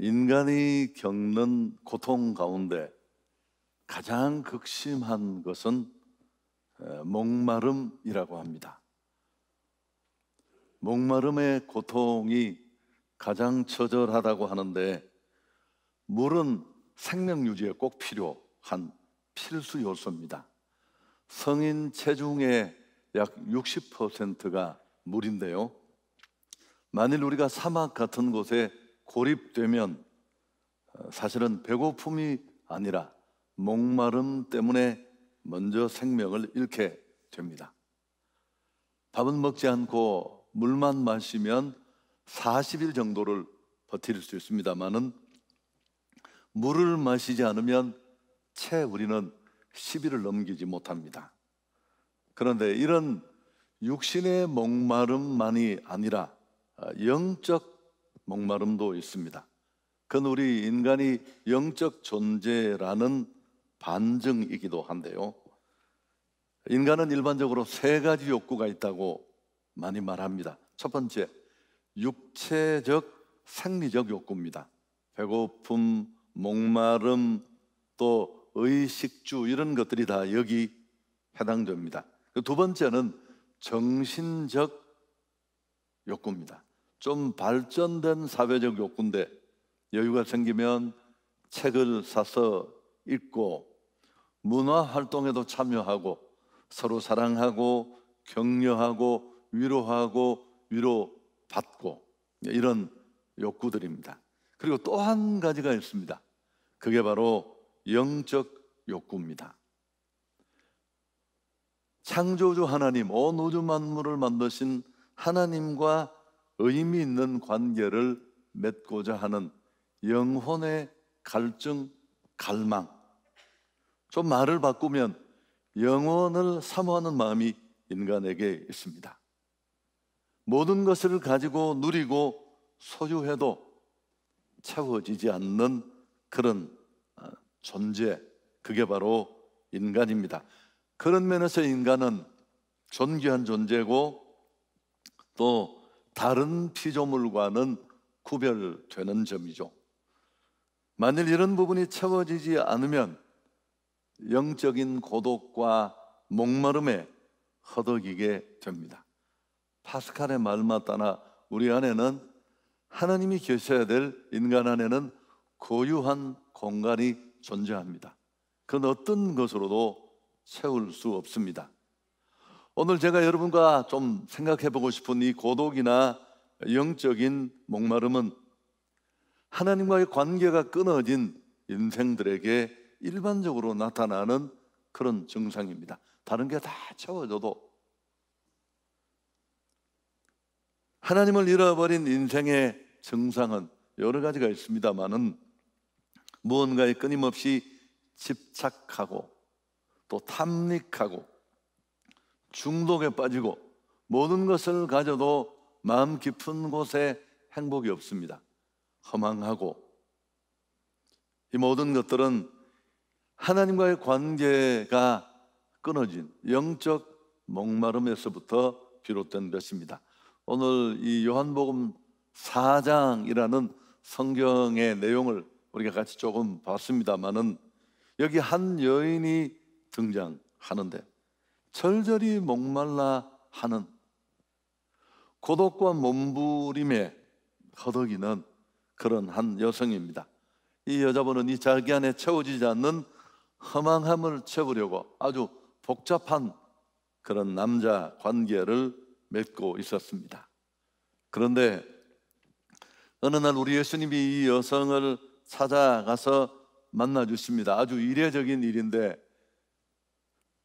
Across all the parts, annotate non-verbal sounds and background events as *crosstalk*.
인간이 겪는 고통 가운데 가장 극심한 것은 목마름이라고 합니다. 목마름의 고통이 가장 처절하다고 하는데 물은 생명 유지에 꼭 필요한 필수 요소입니다. 성인 체중의 약 60%가 물인데요. 만일 우리가 사막 같은 곳에 고립되면 어, 사실은 배고픔이 아니라 목마름 때문에 먼저 생명을 잃게 됩니다. 밥은 먹지 않고 물만 마시면 40일 정도를 버틸 수 있습니다만은 물을 마시지 않으면 채 우리는 10일을 넘기지 못합니다. 그런데 이런 육신의 목마름만이 아니라 어, 영적 목마름도 있습니다. 그건 우리 인간이 영적 존재라는 반증이기도 한데요. 인간은 일반적으로 세 가지 욕구가 있다고 많이 말합니다. 첫 번째, 육체적 생리적 욕구입니다. 배고픔, 목마름, 또 의식주 이런 것들이 다 여기 해당됩니다. 두 번째는 정신적 욕구입니다. 좀 발전된 사회적 욕구인데 여유가 생기면 책을 사서 읽고 문화 활동에도 참여하고 서로 사랑하고 격려하고 위로하고 위로받고 이런 욕구들입니다. 그리고 또 한 가지가 있습니다. 그게 바로 영적 욕구입니다. 창조주 하나님, 온 우주 만물을 만드신 하나님과 의미 있는 관계를 맺고자 하는 영혼의 갈증, 갈망. 좀 말을 바꾸면 영혼을 사모하는 마음이 인간에게 있습니다. 모든 것을 가지고 누리고 소유해도 채워지지 않는 그런 어, 존재, 그게 바로 인간입니다. 그런 면에서 인간은 존귀한 존재고 또 다른 피조물과는 구별되는 점이죠. 만일 이런 부분이 채워지지 않으면 영적인 고독과 목마름에 허덕이게 됩니다. 파스칼의 말만 따나 우리 안에는 하나님이 계셔야 될 인간 안에는 고유한 공간이 존재합니다. 그건 어떤 것으로도 채울 수 없습니다. 오늘 제가 여러분과 좀 생각해 보고 싶은 이 고독이나 영적인 목마름은 하나님과의 관계가 끊어진 인생들에게 일반적으로 나타나는 그런 증상입니다. 다른 게 다 채워져도 하나님을 잃어버린 인생의 증상은 여러 가지가 있습니다만은 무언가에 끊임없이 집착하고 또 탐닉하고 중독에 빠지고 모든 것을 가져도 마음 깊은 곳에 행복이 없습니다. 허망하고 이 모든 것들은 하나님과의 관계가 끊어진 영적 목마름에서부터 비롯된 것입니다. 오늘 이 요한복음 4장이라는 성경의 내용을 우리가 같이 조금 봤습니다만은 여기 한 여인이 등장하는데 절절히 목말라 하는 고독과 몸부림에 허덕이는 그런 한 여성입니다. 이 여자분은 이 자기 안에 채워지지 않는 허망함을 채우려고 아주 복잡한 그런 남자 관계를 맺고 있었습니다. 그런데 어느 날 우리 예수님이 이 여성을 찾아가서 만나 주십니다. 아주 이례적인 일인데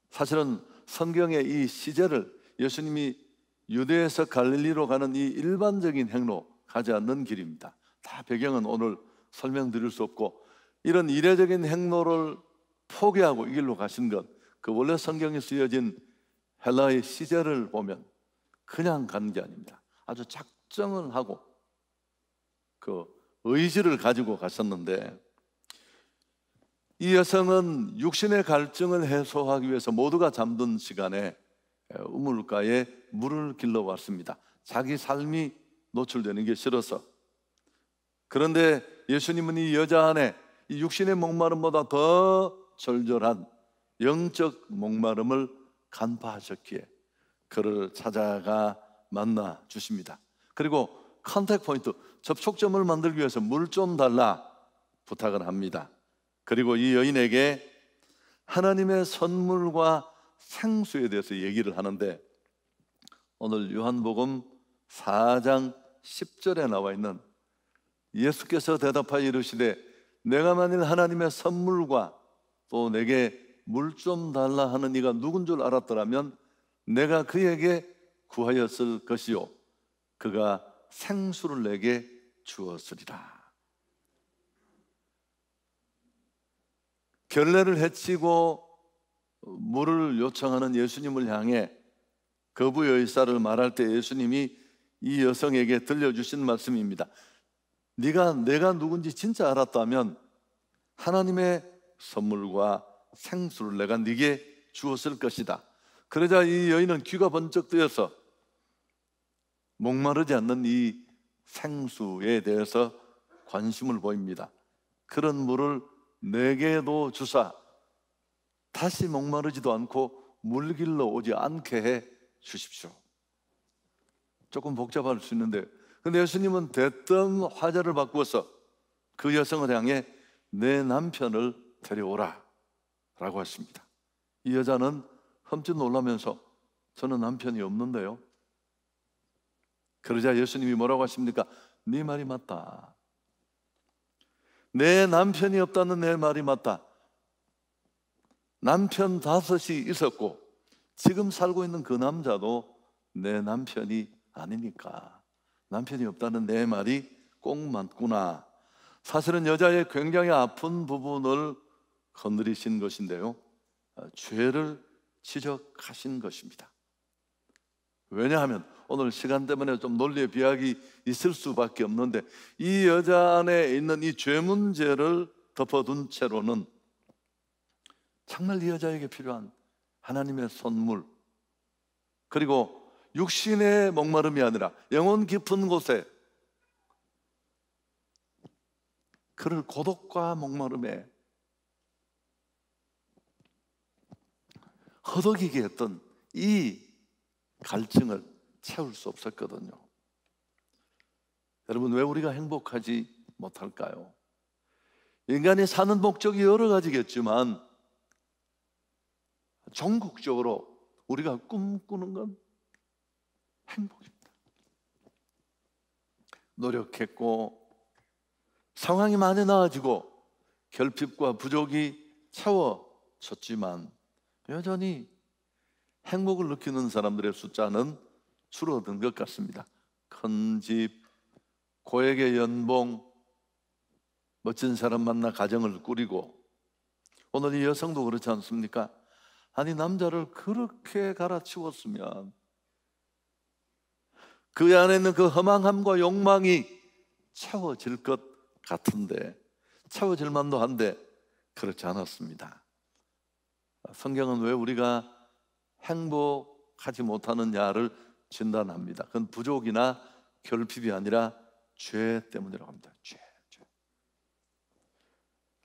사실은 성경의 이 시제를 예수님이 유대에서 갈릴리로 가는 이 일반적인 행로 가지 않는 길입니다. 다 배경은 오늘 설명드릴 수 없고 이런 이례적인 행로를 포기하고 이 길로 가신 것, 그 원래 성경에 쓰여진 헬라의 시제를 보면 그냥 간 게 아닙니다. 아주 작정을 하고 그 의지를 가지고 갔었는데 이 여성은 육신의 갈증을 해소하기 위해서 모두가 잠든 시간에 우물가에 물을 길러왔습니다. 자기 삶이 노출되는 게 싫어서. 그런데 예수님은 이 여자 안에 이 육신의 목마름보다 더 절절한 영적 목마름을 간파하셨기에 그를 찾아가 만나 주십니다. 그리고 컨택 포인트, 접촉점을 만들기 위해서 물 좀 달라 부탁을 합니다. 그리고 이 여인에게 하나님의 선물과 생수에 대해서 얘기를 하는데 오늘 요한복음 4장 10절에 나와 있는 예수께서 대답하여 이르시되 내가 만일 하나님의 선물과 또 내게 물 좀 달라 하는 이가 누군 줄 알았더라면 내가 그에게 구하였을 것이요 그가 생수를 내게 주었으리라 결례를 해치고 물을 요청하는 예수님을 향해 거부 의사를 말할 때 예수님이 이 여성에게 들려주신 말씀입니다. 네가 내가 누군지 진짜 알았다면 하나님의 선물과 생수를 내가 네게 주었을 것이다. 그러자 이 여인은 귀가 번쩍 뜨여서 목마르지 않는 이 생수에 대해서 관심을 보입니다. 그런 물을 내게도 주사 다시 목마르지도 않고 물길로 오지 않게 해 주십시오. 조금 복잡할 수 있는데, 근데 예수님은 대뜸 화제를 바꾸어서 그 여성을 향해 내 남편을 데려오라 라고 했습니다. 이 여자는 흠칫 놀라면서 저는 남편이 없는데요. 그러자 예수님이 뭐라고 하십니까? 네 말이 맞다. 내 남편이 없다는 내 말이 맞다. 남편 다섯이 있었고 지금 살고 있는 그 남자도 내 남편이 아니니까 남편이 없다는 내 말이 꼭 맞구나. 사실은 여자의 굉장히 아픈 부분을 건드리신 것인데요. 아, 죄를 지적하신 것입니다. 왜냐하면 오늘 시간 때문에 좀 논리의 비약이 있을 수밖에 없는데 이 여자 안에 있는 이 죄 문제를 덮어둔 채로는 정말 이 여자에게 필요한 하나님의 선물 그리고 육신의 목마름이 아니라 영혼 깊은 곳에 그를 고독과 목마름에 허덕이게 했던 이 갈증을 채울 수 없었거든요. 여러분, 왜 우리가 행복하지 못할까요? 인간이 사는 목적이 여러 가지겠지만, 전국적으로 우리가 꿈꾸는 건 행복입니다. 노력했고, 상황이 많이 나아지고, 결핍과 부족이 채워졌지만, 여전히 행복을 느끼는 사람들의 숫자는 줄어든 것 같습니다. 큰 집, 고액의 연봉, 멋진 사람 만나 가정을 꾸리고 오늘 이 여성도 그렇지 않습니까? 아니 남자를 그렇게 갈아치웠으면 그 안에 있는 그 허망함과 욕망이 채워질 것 같은데 채워질 만도 한데 그렇지 않았습니다. 성경은 왜 우리가 행복하지 못하느냐를 진단합니다. 그건 부족이나 결핍이 아니라 죄 때문이라고 합니다. 죄, 죄.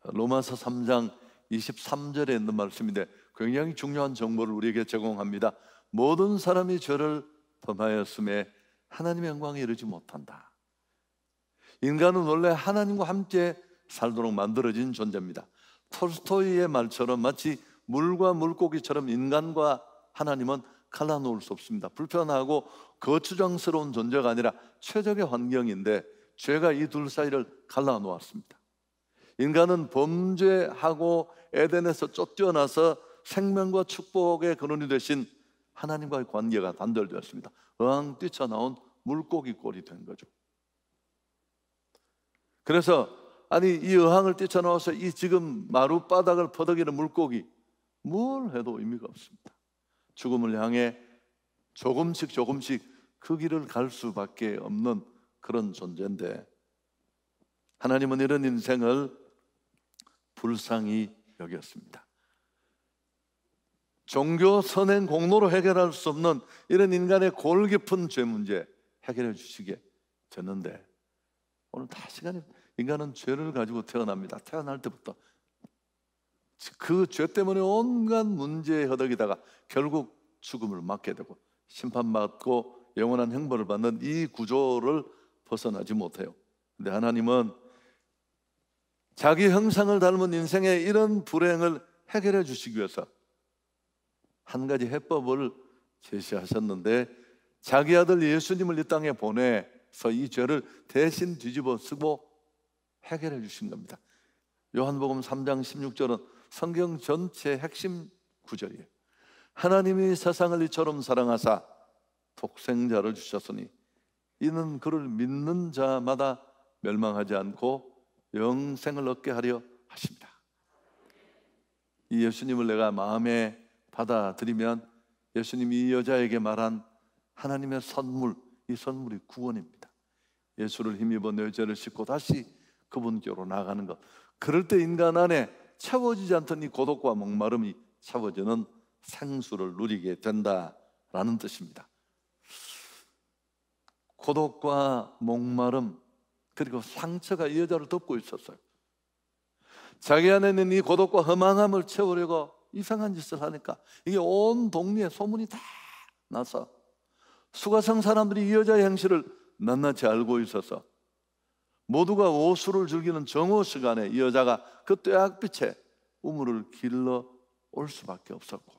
로마서 3장 23절에 있는 말씀인데 굉장히 중요한 정보를 우리에게 제공합니다. 모든 사람이 죄를 범하였음에 하나님의 영광에 이르지 못한다. 인간은 원래 하나님과 함께 살도록 만들어진 존재입니다. 톨스토이의 말처럼 마치 물과 물고기처럼 인간과 하나님은 갈라놓을 수 없습니다. 불편하고 거추장스러운 존재가 아니라 최적의 환경인데 죄가 이 둘 사이를 갈라놓았습니다. 인간은 범죄하고 에덴에서 쫓겨나서 생명과 축복의 근원이 되신 하나님과의 관계가 단절되었습니다. 어항 뛰쳐나온 물고기 꼴이 된 거죠. 그래서 아니 이 어항을 뛰쳐나와서 이 지금 마룻바닥을 퍼덕이는 물고기 뭘 해도 의미가 없습니다. 죽음을 향해 조금씩 조금씩 그 길을 갈 수밖에 없는 그런 존재인데 하나님은 이런 인생을 불쌍히 여겼습니다. 종교 선행 공로로 해결할 수 없는 이런 인간의 골 깊은 죄 문제 해결해 주시게 됐는데 오늘 다 시간이 인간은 죄를 가지고 태어납니다. 태어날 때부터 그죄 때문에 온갖 문제에 허덕이다가 결국 죽음을 맞게 되고 심판받고 영원한 행보를 받는 이 구조를 벗어나지 못해요. 근데 하나님은 자기 형상을 닮은 인생의 이런 불행을 해결해 주시기 위해서 한 가지 해법을 제시하셨는데 자기 아들 예수님을 이 땅에 보내서 이 죄를 대신 뒤집어 쓰고 해결해 주신 겁니다. 요한복음 3장 16절은 성경 전체 핵심 구절이에요. 하나님이 세상을 이처럼 사랑하사 독생자를 주셨으니 이는 그를 믿는 자마다 멸망하지 않고 영생을 얻게 하려 하십니다. 이 예수님을 내가 마음에 받아들이면 예수님이 이 여자에게 말한 하나님의 선물, 이 선물이 구원입니다. 예수를 힘입어 내 죄를 씻고 다시 그분께로 나가는 것. 그럴 때 인간 안에 채워지지 않던 이 고독과 목마름이 채워지는 생수를 누리게 된다라는 뜻입니다. 고독과 목마름 그리고 상처가 이 여자를 덮고 있었어요. 자기 안에 있는 이 고독과 허망함을 채우려고 이상한 짓을 하니까 이게 온 동네에 소문이 다 나서 수가성 사람들이 이 여자의 행실을 낱낱이 알고 있어서 모두가 오수를 즐기는 정오 시간에 이 여자가 그 떼악빛에 우물을 길러 올 수밖에 없었고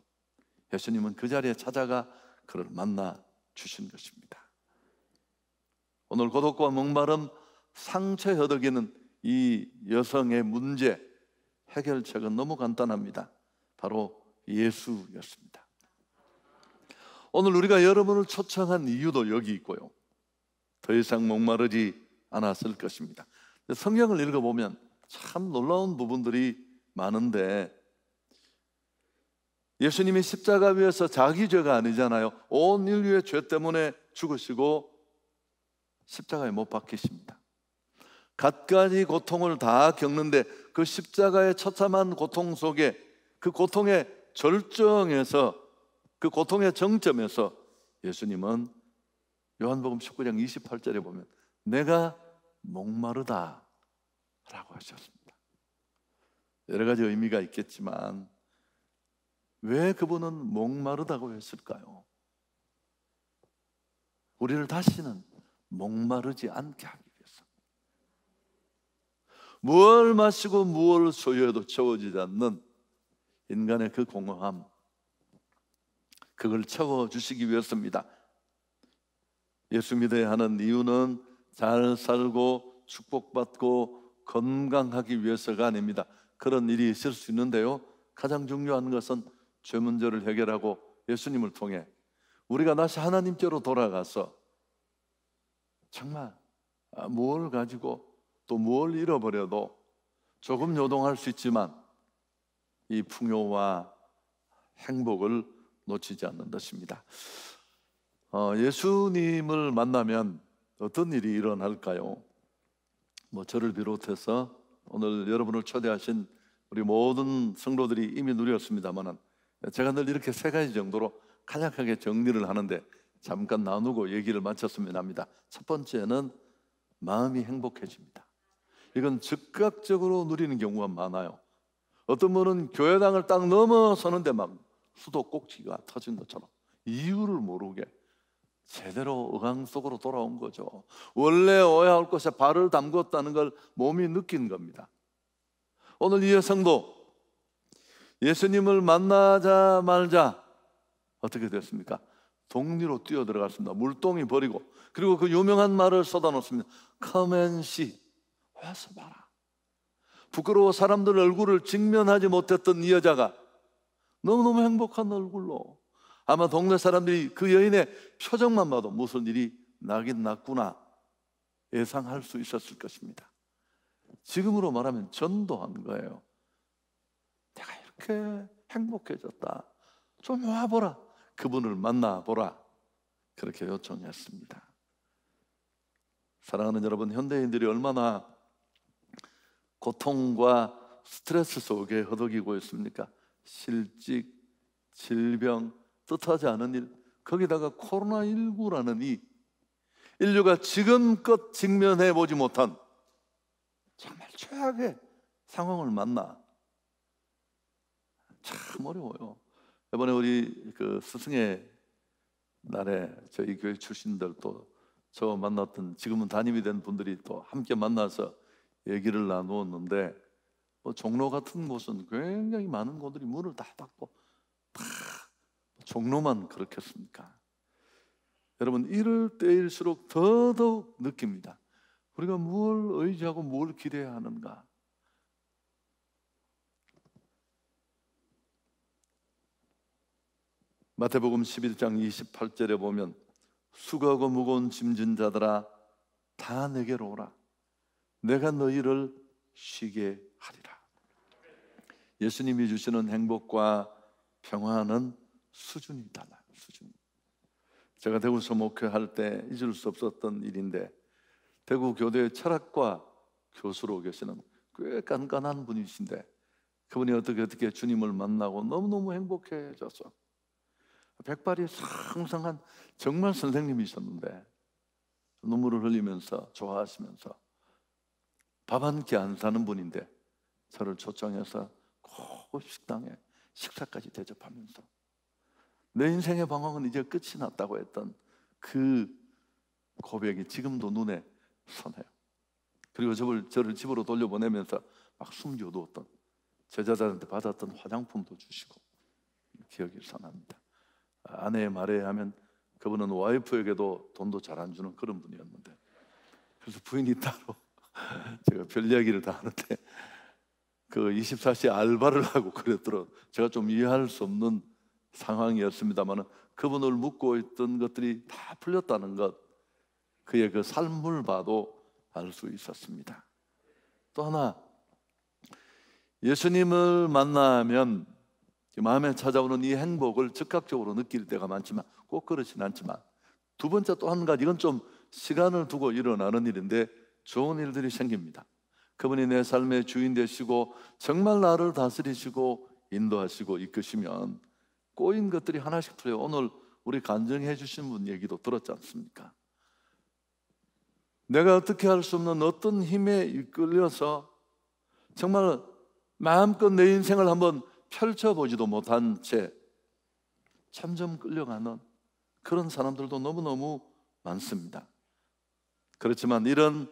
예수님은 그 자리에 찾아가 그를 만나 주신 것입니다. 오늘 고독과 목마름, 상처 허덕이는 이 여성의 문제 해결책은 너무 간단합니다. 바로 예수였습니다. 오늘 우리가 여러분을 초청한 이유도 여기 있고요. 더 이상 목마르지 않았을 것입니다. 성경을 읽어보면 참 놀라운 부분들이 많은데 예수님이 십자가 위에서 자기 죄가 아니잖아요. 온 인류의 죄 때문에 죽으시고 십자가에 못 박히십니다. 갖가지 고통을 다 겪는데 그 십자가의 처참한 고통 속에 그 고통의 절정에서 그 고통의 정점에서 예수님은 요한복음 19장 28절에 보면 내가 목마르다 라고 하셨습니다. 여러 가지 의미가 있겠지만 왜 그분은 목마르다고 했을까요? 우리를 다시는 목마르지 않게 하기 위해서. 무얼 마시고 무얼 소유해도 채워지지 않는 인간의 그 공허함, 그걸 채워주시기 위해서입니다. 예수 믿어야 하는 이유는 잘 살고 축복받고 건강하기 위해서가 아닙니다. 그런 일이 있을 수 있는데요. 가장 중요한 것은 죄 문제를 해결하고 예수님을 통해 우리가 다시 하나님께로 돌아가서 정말 뭘 가지고 또 뭘 잃어버려도 조금 요동할 수 있지만 이 풍요와 행복을 놓치지 않는 것입니다. 어, 예수님을 만나면 어떤 일이 일어날까요? 뭐 저를 비롯해서 오늘 여러분을 초대하신 우리 모든 성도들이 이미 누렸습니다만 제가 늘 이렇게 세 가지 정도로 간략하게 정리를 하는데 잠깐 나누고 얘기를 마쳤으면 합니다. 첫 번째는 마음이 행복해집니다. 이건 즉각적으로 누리는 경우가 많아요. 어떤 분은 교회당을 딱 넘어서는데 막 수도 꼭지가 터진 것처럼 이유를 모르게 제대로 의항 속으로 돌아온 거죠. 원래 오야 할 곳에 발을 담궜다는 걸 몸이 느낀 겁니다. 오늘 이 여성도 예수님을 만나자 말자 어떻게 됐습니까? 동리로 뛰어 들어갔습니다. 물동이 버리고 그리고 그 유명한 말을 쏟아놓습니다. Come and see. 와서 봐라. 부끄러워 사람들 얼굴을 직면하지 못했던 이 여자가 너무너무 행복한 얼굴로 아마 동네 사람들이 그 여인의 표정만 봐도 무슨 일이 나긴 났구나 예상할 수 있었을 것입니다. 지금으로 말하면 전도한 거예요. 내가 이렇게 행복해졌다. 좀 와보라. 그분을 만나보라. 그렇게 요청했습니다. 사랑하는 여러분, 현대인들이 얼마나 고통과 스트레스 속에 허덕이고 있습니까? 실직, 질병, 뜻하지 않은 일, 거기다가 코로나19라는 이 인류가 지금껏 직면해 보지 못한 정말 최악의 상황을 만나. 참 어려워요. 이번에 우리 그 스승의 날에 저희 교회 출신들 또 저 만났던 지금은 담임이 된 분들이 또 함께 만나서 얘기를 나누었는데 뭐 종로 같은 곳은 굉장히 많은 곳들이 문을 다 닫고 다 종로만 그렇겠습니까? 여러분 이럴 때일수록 더더욱 느낍니다. 우리가 뭘 의지하고 뭘 기대해야 하는가? 마태복음 11장 28절에 보면 수고하고 무거운 짐진 자들아 다 내게로 오라 내가 너희를 쉬게 하리라. 예수님이 주시는 행복과 평화는 수준이 달라요. 수준. 제가 대구서 목회할 때 잊을 수 없었던 일인데 대구 교대 철학과 교수로 계시는 꽤 깐깐한 분이신데 그분이 어떻게 어떻게 주님을 만나고 너무너무 행복해져서 백발이 상상한 정말 선생님이셨는데 눈물을 흘리면서 좋아하시면서 밥 한 끼 안 사는 분인데 저를 초청해서 꼭 식당에 식사까지 대접하면서 내 인생의 방황은 이제 끝이 났다고 했던 그 고백이 지금도 눈에 선해요. 그리고 저를, 저를 집으로 돌려보내면서 막 숨겨두었던 제자들한테 받았던 화장품도 주시고 기억이 선합니다. 아내의 말에 하면 그분은 와이프에게도 돈도 잘 안 주는 그런 분이었는데 그래서 부인이 따로 *laughs* 제가 별 이야기를 다 하는데 그 24시 알바를 하고 그랬더라 제가 좀 이해할 수 없는 상황이었습니다만 그분을 묻고 있던 것들이 다 풀렸다는 것 그의 그 삶을 봐도 알 수 있었습니다. 또 하나 예수님을 만나면 마음에 찾아오는 이 행복을 즉각적으로 느낄 때가 많지만 꼭 그렇진 않지만 두 번째 또 한 가지 이건 좀 시간을 두고 일어나는 일인데 좋은 일들이 생깁니다. 그분이 내 삶의 주인 되시고 정말 나를 다스리시고 인도하시고 이끄시면 꼬인 것들이 하나씩 풀려요. 오늘 우리 간증해 주신 분 얘기도 들었지 않습니까? 내가 어떻게 할 수 없는 어떤 힘에 이끌려서 정말 마음껏 내 인생을 한번 펼쳐보지도 못한 채 참점 끌려가는 그런 사람들도 너무너무 많습니다. 그렇지만 이런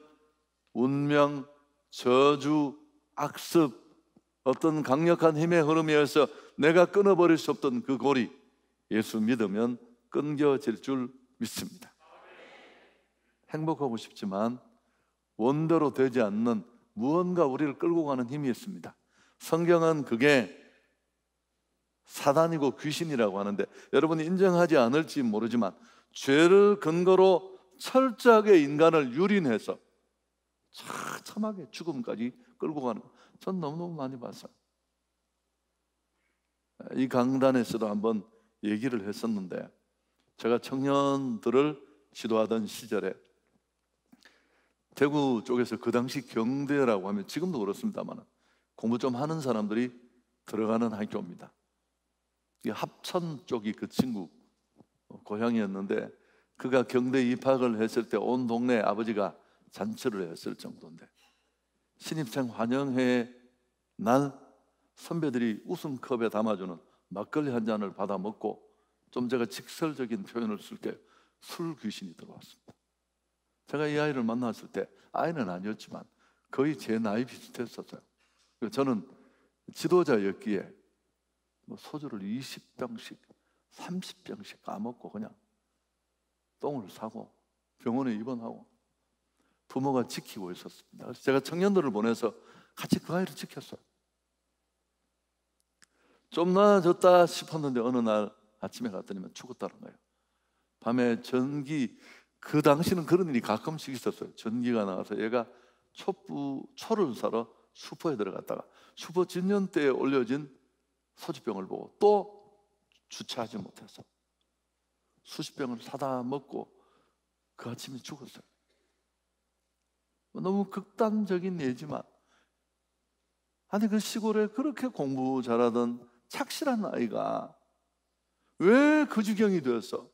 운명, 저주, 악습, 어떤 강력한 힘의 흐름에 의해서 내가 끊어버릴 수 없던 그 고리 예수 믿으면 끊겨질 줄 믿습니다. 행복하고 싶지만 원대로 되지 않는 무언가 우리를 끌고 가는 힘이 있습니다. 성경은 그게 사단이고 귀신이라고 하는데 여러분이 인정하지 않을지 모르지만 죄를 근거로 철저하게 인간을 유린해서 처참하게 죽음까지 끌고 가는 전 너무너무 많이 봤어요. 이 강단에서도 한번 얘기를 했었는데 제가 청년들을 지도하던 시절에 대구 쪽에서 그 당시 경대라고 하면 지금도 그렇습니다만 공부 좀 하는 사람들이 들어가는 학교입니다. 합천 쪽이 그 친구 어, 고향이었는데 그가 경대 입학을 했을 때 온 동네 아버지가 잔치를 했을 정도인데 신입생 환영회 날 선배들이 웃음컵에 담아주는 막걸리 한 잔을 받아 먹고 좀 제가 직설적인 표현을 쓸 때 술 귀신이 들어왔습니다. 제가 이 아이를 만났을 때 아이는 아니었지만 거의 제 나이 비슷했었어요. 저는 지도자였기에 뭐 소주를 20병씩, 30병씩 까먹고 그냥 똥을 사고 병원에 입원하고 부모가 지키고 있었습니다. 그래서 제가 청년들을 보내서 같이 그 아이를 지켰어요. 좀 나아졌다 싶었는데 어느 날 아침에 갔더니만 죽었다는 거예요. 밤에 전기 그 당시는 그런 일이 가끔씩 있었어요. 전기가 나와서 얘가 촛부 초를 사러 슈퍼에 들어갔다가 슈퍼 진년대에 올려진 소주병을 보고 또 주차하지 못해서 수십 병을 사다 먹고 그 아침에 죽었어요. 뭐 너무 극단적인 예지만 아니 그 시골에 그렇게 공부 잘하던 착실한 아이가 왜그주경이 되었어?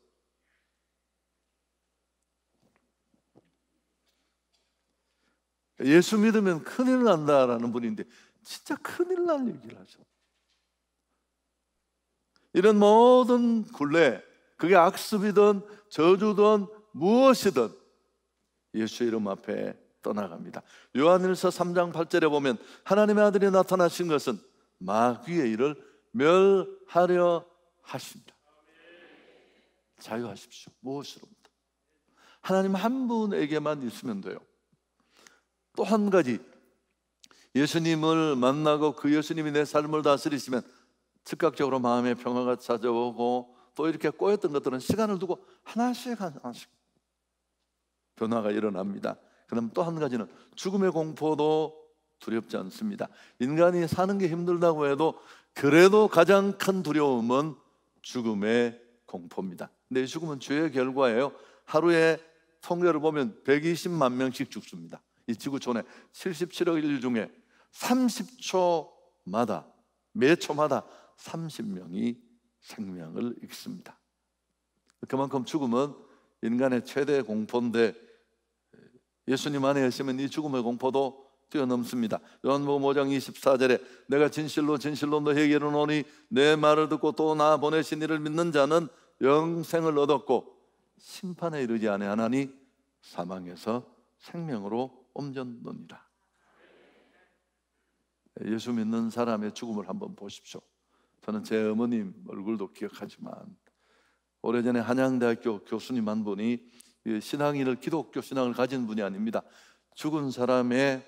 예수 믿으면 큰일 난다라는 분인데 진짜 큰일 날 얘기를 하죠. 이런 모든 굴레, 그게 악습이든 저주든 무엇이든 예수 이름 앞에 떠나갑니다. 요한일서 3장 8절에 보면 하나님의 아들이 나타나신 것은 마귀의 일을 멸하려 하십니다. 자유하십시오. 무엇으로부터? 하나님 한 분에게만 있으면 돼요. 또 한 가지 예수님을 만나고 그 예수님이 내 삶을 다스리시면 즉각적으로 마음의 평화가 찾아오고 또 이렇게 꼬였던 것들은 시간을 두고 하나씩 하나씩 변화가 일어납니다. 그다음 또한 가지는 죽음의 공포도 두렵지 않습니다. 인간이 사는 게 힘들다고 해도 그래도 가장 큰 두려움은 죽음의 공포입니다. 근데 죽음은 죄의 결과예요. 하루에 통계를 보면 120만 명씩 죽습니다. 이 지구촌에 77억 인류 중에 30초마다 매 초마다 30명이 생명을 잃습니다. 그만큼 죽음은 인간의 최대 공포인데 예수님 안에 계시면 이 죽음의 공포도 뛰어넘습니다. 요한복음 5장 24절에 내가 진실로 진실로 너에게로 오니 내 말을 듣고 또 나 보내신 이를 믿는 자는 영생을 얻었고 심판에 이르지 아니하나니 사망에서 생명으로 옮겼느니라. 예수 믿는 사람의 죽음을 한번 보십시오. 저는 제 어머님 얼굴도 기억하지만 오래전에 한양대학교 교수님 한 분이 신앙인을 기독교 신앙을 가진 분이 아닙니다. 죽은 사람의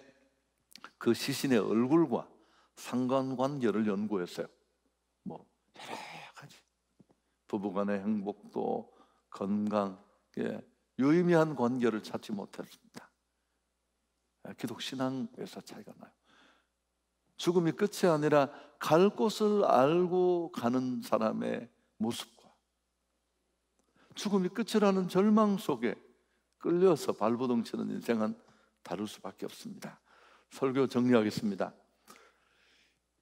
그 시신의 얼굴과 상관관계를 연구했어요. 뭐 여러 가지 부부간의 행복도 건강, 예, 유의미한 관계를 찾지 못했습니다. 기독 신앙에서 차이가 나요. 죽음이 끝이 아니라 갈 곳을 알고 가는 사람의 모습과 죽음이 끝이라는 절망 속에 끌려서 발버둥치는 인생은 다를 수밖에 없습니다. 설교 정리하겠습니다.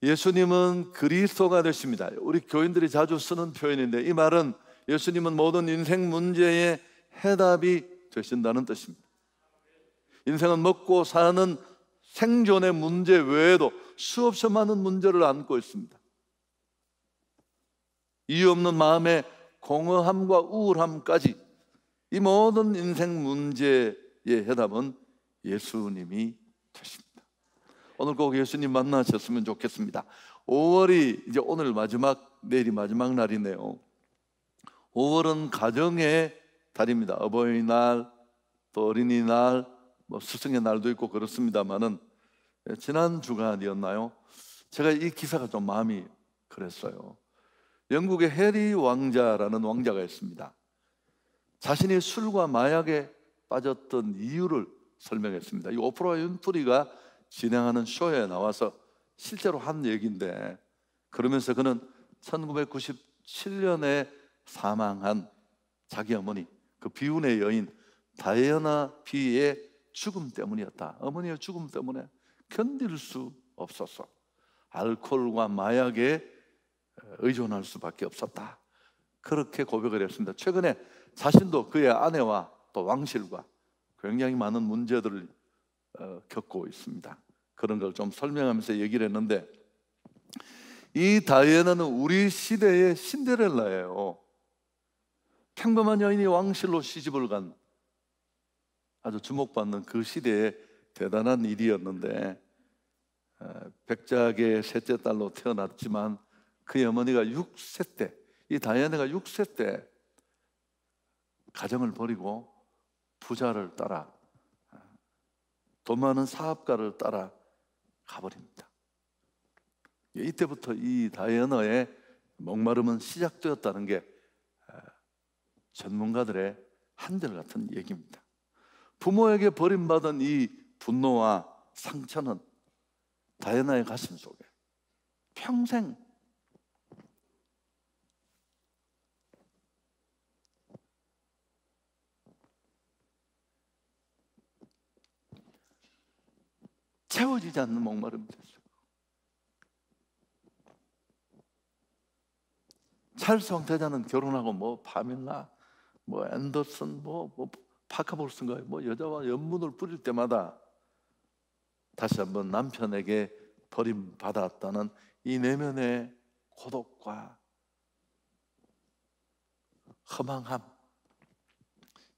예수님은 그리스도가 되십니다. 우리 교인들이 자주 쓰는 표현인데 이 말은 예수님은 모든 인생 문제의 해답이 되신다는 뜻입니다. 인생은 먹고 사는 생존의 문제 외에도 수없이 많은 문제를 안고 있습니다. 이유 없는 마음의 공허함과 우울함까지 이 모든 인생 문제의 해답은 예수님이 되십니다. 오늘 꼭 예수님 만나셨으면 좋겠습니다. 5월이 이제 오늘 마지막 내일이 마지막 날이네요. 5월은 가정의 달입니다. 어버이날, 또 어린이날, 뭐 스승의 날도 있고 그렇습니다만은 예, 지난 주간이었나요? 제가 이 기사가 좀 마음이 그랬어요. 영국의 해리 왕자라는 왕자가 있습니다. 자신이 술과 마약에 빠졌던 이유를 설명했습니다. 이 오프라 윈프리가 진행하는 쇼에 나와서 실제로 한 얘기인데 그러면서 그는 1997년에 사망한 자기 어머니 그 비운의 여인 다이애나 비의 죽음 때문이었다. 어머니의 죽음 때문에 견딜 수 없었어. 알코올과 마약에 의존할 수밖에 없었다. 그렇게 고백을 했습니다. 최근에 자신도 그의 아내와 또 왕실과 굉장히 많은 문제들을 어, 겪고 있습니다. 그런 걸 좀 설명하면서 얘기를 했는데 이 다이애나는 우리 시대의 신데렐라예요. 평범한 여인이 왕실로 시집을 간 아주 주목받는 그 시대의 대단한 일이었는데 어, 백작의 셋째 딸로 태어났지만 그의 어머니가 6세 때, 이 다이애나가 6세 때 가정을 버리고 부자를 따라 어, 돈 많은 사업가를 따라 가버립니다. 이때부터 이 다이애나의 목마름은 시작되었다는 게 아, 전문가들의 한결같은 얘기입니다. 부모에게 버림받은 이 분노와 상처는 다이애나의 가슴 속에 평생 채워지지 않는 목마름이었어요. 찰스 왕태자는 결혼하고 뭐 파밀라, 뭐 앤더슨, 뭐, 뭐 파카볼슨가 뭐 여자와 연분을 뿌릴 때마다 다시 한번 남편에게 버림받았다는 이 내면의 고독과 허망함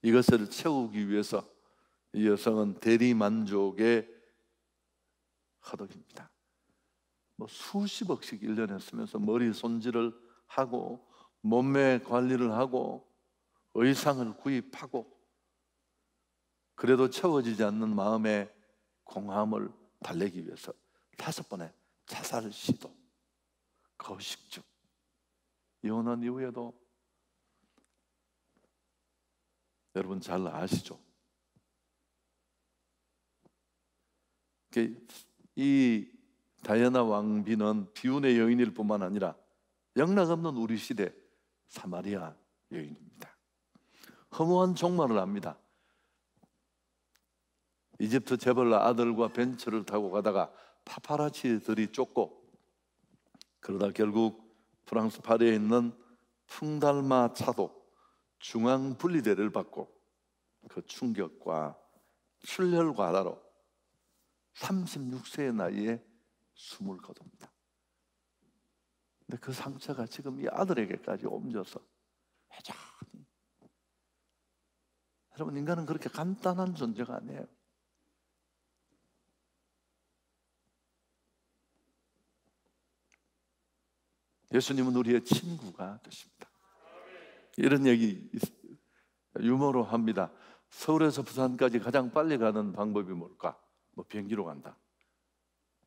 이것을 채우기 위해서 이 여성은 대리만족의 허덕입니다. 뭐 수십억씩 1년에 쓰면서 머리 손질을 하고 몸매 관리를 하고 의상을 구입하고 그래도 채워지지 않는 마음의 공함을 달래기 위해서 다섯 번의 자살 시도, 거식증, 이혼한 이후에도 여러분 잘 아시죠? 이다이아나 왕비는 비운의 여인일 뿐만 아니라 영락없는 우리 시대 사마리아 여인입니다. 허무한 종말을 합니다. 이집트 제벌라 아들과 벤츠를 타고 가다가 파파라치들이 쫓고 그러다 결국 프랑스 파리에 있는 풍달마 차도 중앙 분리대를 받고 그 충격과 출혈과다로 36세의 나이에 숨을 거둡니다. 근데 그 상처가 지금 이 아들에게까지 옮겨서 회전히. 여러분, 인간은 그렇게 간단한 존재가 아니에요. 예수님은 우리의 친구가 되십니다. 이런 얘기 유머로 합니다. 서울에서 부산까지 가장 빨리 가는 방법이 뭘까? 뭐 비행기로 간다.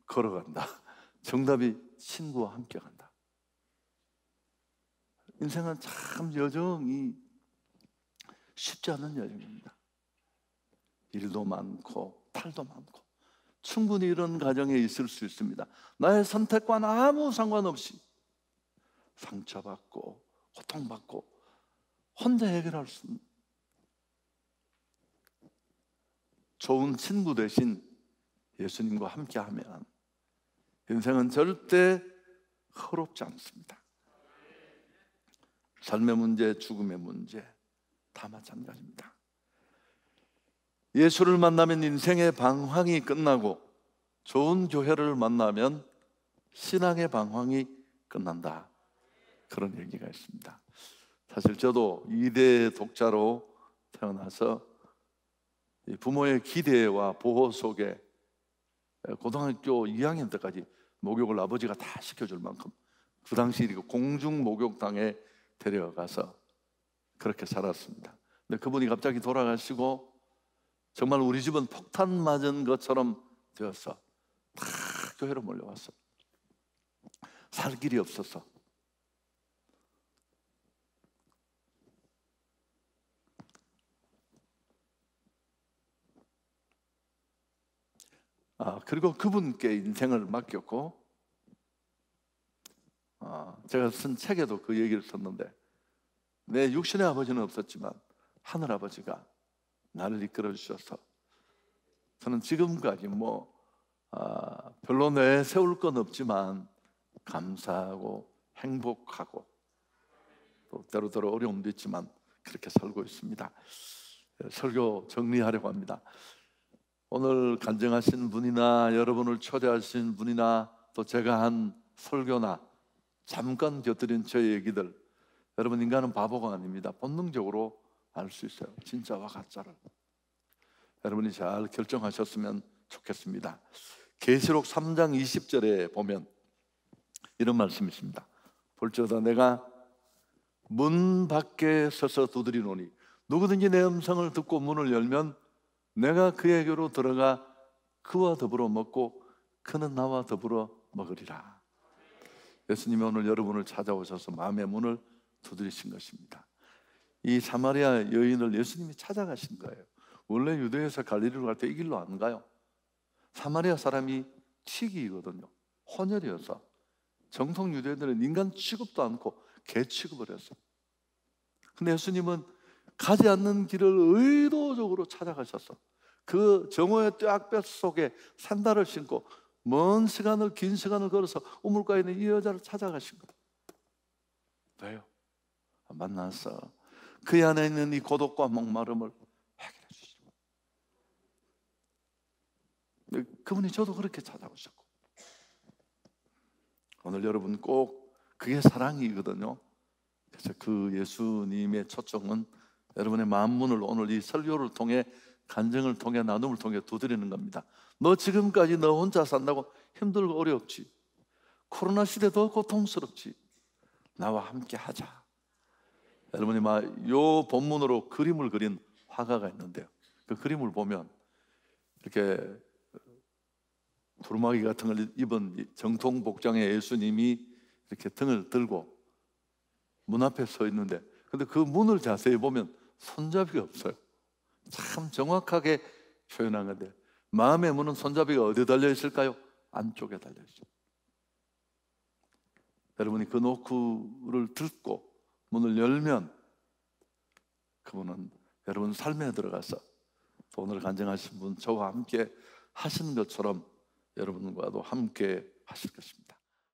걸어간다. *laughs* 정답이 친구와 함께 간다. 인생은 참 여정이 쉽지 않은 여정입니다. 일도 많고 탈도 많고 충분히 이런 가정에 있을 수 있습니다. 나의 선택과는 아무 상관없이 상처받고 고통받고 혼자 해결할 수 있는 좋은 친구 대신 예수님과 함께하면 인생은 절대 허롭지 않습니다. 삶의 문제, 죽음의 문제 다 마찬가지입니다. 예수를 만나면 인생의 방황이 끝나고 좋은 교회를 만나면 신앙의 방황이 끝난다. 그런 얘기가 있습니다. 사실 저도 이대 독자로 태어나서 부모의 기대와 보호 속에 예, 고등학교 2학년 때까지 목욕을 아버지가 다 시켜줄 만큼 그 당시 공중 목욕탕에 데려가서 그렇게 살았습니다. 근데 그분이 갑자기 돌아가시고 정말 우리 집은 폭탄 맞은 것처럼 되어서다 교회로 몰려왔어. 살 길이 없었어. 아, 그리고 그분께 인생을 맡겼고 아, 제가 쓴 책에도 그 얘기를 썼는데 내 육신의 아버지는 없었지만 하늘 아버지가 나를 이끌어 주셔서 저는 지금까지 뭐 아, 별로 내 세울 건 없지만 감사하고 행복하고 또 때로때로 어려움도 있지만 그렇게 살고 있습니다. 예, 설교 정리하려고 합니다. 오늘 간증하신 분이나 여러분을 초대하신 분이나 또 제가 한 설교나 잠깐 곁들인 저의 얘기들 여러분 인간은 바보가 아닙니다. 본능적으로 알 수 있어요. 진짜와 가짜를. 여러분이 잘 결정하셨으면 좋겠습니다. 계시록 3장 20절에 보면 이런 말씀이 있습니다. 볼지어다 내가 문 밖에 서서 두드리노니 누구든지 내 음성을 듣고 문을 열면 내가 그에게로 들어가 그와 더불어 먹고 그는 나와 더불어 먹으리라. 예수님이 오늘 여러분을 찾아오셔서 마음의 문을 두드리신 것입니다. 이 사마리아 여인을 예수님이 찾아가신 거예요. 원래 유대에서 갈리로 갈 때 이 길로 안 가요. 사마리아 사람이 취기이거든요. 혼혈이어서. 정통 유대인들은 인간 취급도 않고 개 취급을 했어. 근데 예수님은 가지 않는 길을 의도적으로 찾아가셔서 그 정오의 떼악볕 속에 산다를 신고 먼 시간을 긴 시간을 걸어서 우물가에 있는 이 여자를 찾아가신 거예요. 만나서 그 안에 있는 이 고독과 목마름을 해결해 주시고 네, 그분이 저도 그렇게 찾아오셨고 오늘 여러분 꼭 그게 사랑이거든요. 그래서 그 예수님의 초점은 여러분의 만문을 오늘 이 설교를 통해 간증을 통해 나눔을 통해 두드리는 겁니다. 너 지금까지 너 혼자 산다고 힘들고 어렵지. 코로나 시대도 고통스럽지. 나와 함께 하자. 여러분이 막요 본문으로 그림을 그린 화가가 있는데요. 그 그림을 보면 이렇게 두루마기 같은 걸 입은 정통 복장의 예수님이 이렇게 등을 들고 문 앞에 서 있는데 근데 그 문을 자세히 보면 손잡이가 없어요. 참 정확하게 표현한 건데 마음의 문은 손잡이가 어디에 달려 있을까요? 안쪽에 달려 있죠. 여러분이 그 노크를 듣고 문을 열면 그분은 여러분 삶에 들어가서 오늘 간증하신 분 저와 함께 하신 것처럼 여러분과도 함께 하실 것입니다.